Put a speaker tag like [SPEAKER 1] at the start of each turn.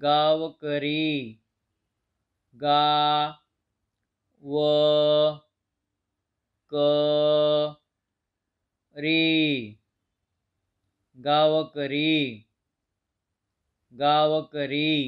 [SPEAKER 1] गावकरी
[SPEAKER 2] गा व क री गावकरी गावकरी